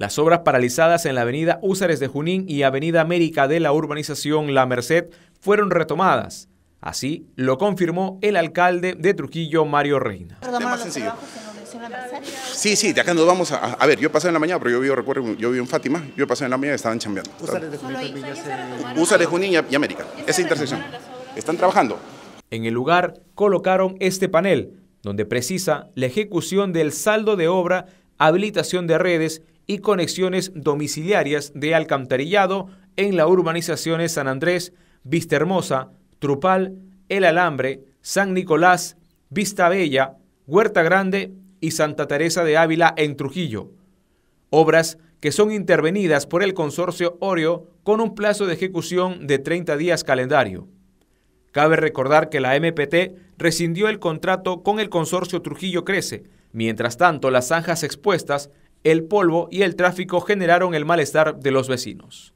Las obras paralizadas en la avenida Húsares de Junín y avenida América de la urbanización La Merced fueron retomadas. Así lo confirmó el alcalde de Trujillo, Mario Reina. Más sencillo. Sí, sí, de acá nos vamos a, a ver, yo pasé en la mañana, pero yo vivo, recuerdo, yo vi en Fátima, yo pasé en la mañana y estaban chambeando. Usares de Junín, Junín y, América, esa intersección. Están trabajando. En el lugar colocaron este panel, donde precisa la ejecución del saldo de obra, habilitación de redes y conexiones domiciliarias de alcantarillado en la urbanizaciones San Andrés, Vista Hermosa, Trupal, El Alambre, San Nicolás, Vista Bella, Huerta Grande y Santa Teresa de Ávila en Trujillo. Obras que son intervenidas por el consorcio Oreo con un plazo de ejecución de 30 días calendario. Cabe recordar que la MPT rescindió el contrato con el consorcio Trujillo Crece. Mientras tanto, las zanjas expuestas el polvo y el tráfico generaron el malestar de los vecinos.